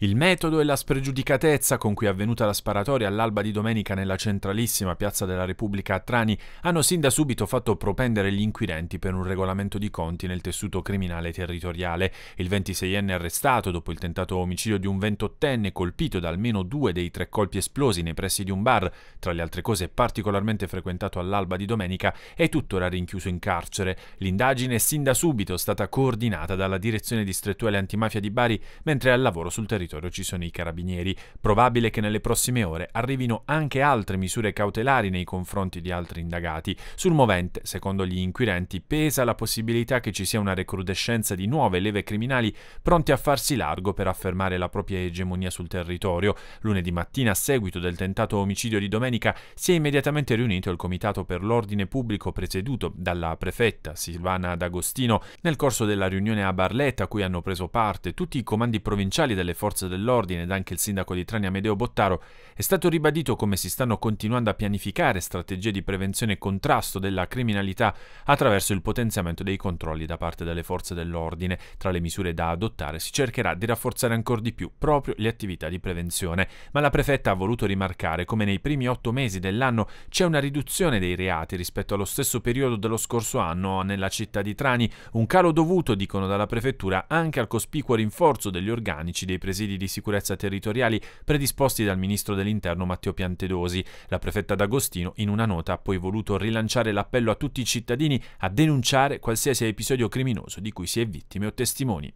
Il metodo e la spregiudicatezza con cui è avvenuta la sparatoria all'alba di domenica nella centralissima piazza della Repubblica a Trani hanno sin da subito fatto propendere gli inquirenti per un regolamento di conti nel tessuto criminale territoriale. Il 26enne arrestato dopo il tentato omicidio di un 28enne colpito da almeno due dei tre colpi esplosi nei pressi di un bar, tra le altre cose particolarmente frequentato all'alba di domenica, è tuttora rinchiuso in carcere. L'indagine è sin da subito stata coordinata dalla Direzione Distrettuale Antimafia di Bari mentre è al lavoro sul territorio territorio ci sono i carabinieri. Probabile che nelle prossime ore arrivino anche altre misure cautelari nei confronti di altri indagati. Sul movente, secondo gli inquirenti, pesa la possibilità che ci sia una recrudescenza di nuove leve criminali pronte a farsi largo per affermare la propria egemonia sul territorio. Lunedì mattina, a seguito del tentato omicidio di domenica, si è immediatamente riunito il Comitato per l'Ordine Pubblico presieduto dalla prefetta Silvana D'Agostino nel corso della riunione a Barletta a cui hanno preso parte tutti i comandi provinciali delle forze forze dell'ordine ed anche il sindaco di Trani Amedeo Bottaro, è stato ribadito come si stanno continuando a pianificare strategie di prevenzione e contrasto della criminalità attraverso il potenziamento dei controlli da parte delle forze dell'ordine. Tra le misure da adottare si cercherà di rafforzare ancora di più proprio le attività di prevenzione, ma la prefetta ha voluto rimarcare come nei primi otto mesi dell'anno c'è una riduzione dei reati rispetto allo stesso periodo dello scorso anno nella città di Trani, un calo dovuto, dicono dalla prefettura, anche al cospicuo rinforzo degli organici dei presidi presidi di sicurezza territoriali predisposti dal ministro dell'interno Matteo Piantedosi. La prefetta D'Agostino in una nota ha poi voluto rilanciare l'appello a tutti i cittadini a denunciare qualsiasi episodio criminoso di cui si è vittime o testimoni.